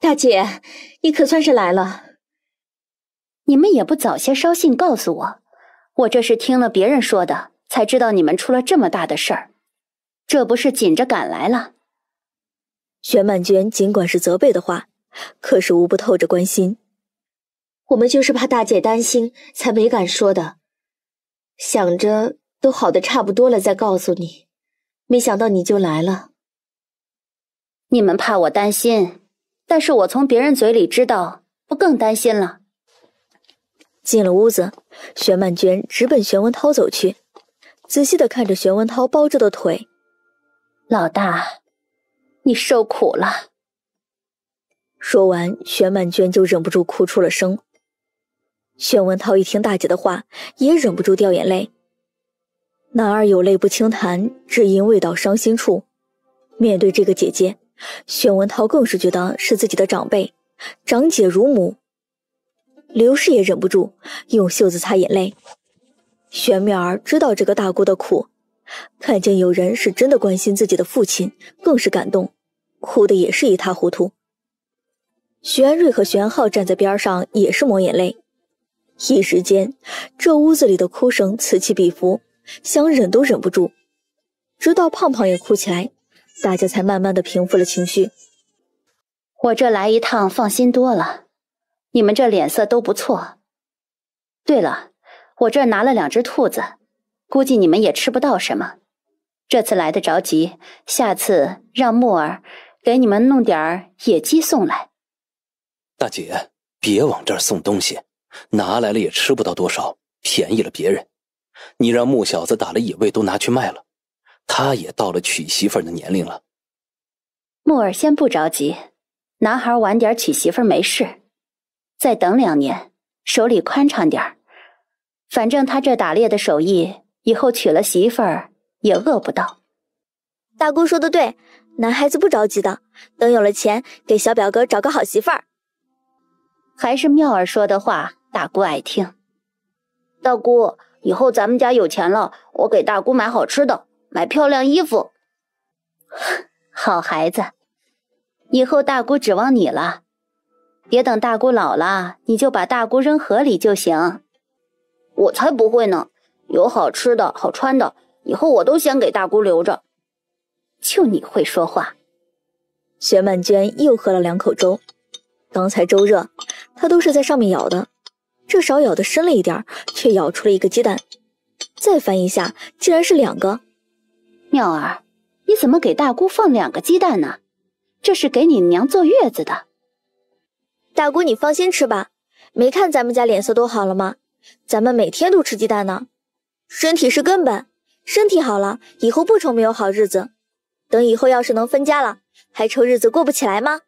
大姐，你可算是来了！你们也不早些捎信告诉我，我这是听了别人说的，才知道你们出了这么大的事儿，这不是紧着赶来了？玄曼娟尽管是责备的话，可是无不透着关心。我们就是怕大姐担心，才没敢说的，想着都好的差不多了再告诉你，没想到你就来了。你们怕我担心。但是我从别人嘴里知道，不更担心了。进了屋子，玄曼娟直奔玄文涛走去，仔细的看着玄文涛包着的腿。老大，你受苦了。说完，玄曼娟就忍不住哭出了声。玄文涛一听大姐的话，也忍不住掉眼泪。男儿有泪不轻弹，只因未到伤心处。面对这个姐姐。宣文涛更是觉得是自己的长辈，长姐如母。刘氏也忍不住用袖子擦眼泪。玄妙儿知道这个大姑的苦，看见有人是真的关心自己的父亲，更是感动，哭的也是一塌糊涂。徐安瑞和徐安浩站在边上也是抹眼泪。一时间，这屋子里的哭声此起彼伏，想忍都忍不住。直到胖胖也哭起来。大家才慢慢的平复了情绪。我这来一趟，放心多了。你们这脸色都不错。对了，我这儿拿了两只兔子，估计你们也吃不到什么。这次来的着急，下次让木儿给你们弄点野鸡送来。大姐，别往这儿送东西，拿来了也吃不到多少，便宜了别人。你让木小子打了野味都拿去卖了。他也到了娶媳妇儿的年龄了。木儿，先不着急，男孩晚点娶媳妇儿没事，再等两年，手里宽敞点儿。反正他这打猎的手艺，以后娶了媳妇儿也饿不到。大姑说的对，男孩子不着急的，等有了钱，给小表哥找个好媳妇儿。还是妙儿说的话，大姑爱听。大姑，以后咱们家有钱了，我给大姑买好吃的。买漂亮衣服，好孩子，以后大姑指望你了。别等大姑老了，你就把大姑扔河里就行。我才不会呢！有好吃的好穿的，以后我都先给大姑留着。就你会说话。薛曼娟又喝了两口粥，刚才粥热，她都是在上面舀的。这勺舀的深了一点，却舀出了一个鸡蛋。再翻一下，竟然是两个。妙儿，你怎么给大姑放两个鸡蛋呢？这是给你娘坐月子的。大姑，你放心吃吧，没看咱们家脸色都好了吗？咱们每天都吃鸡蛋呢，身体是根本，身体好了以后不愁没有好日子。等以后要是能分家了，还愁日子过不起来吗？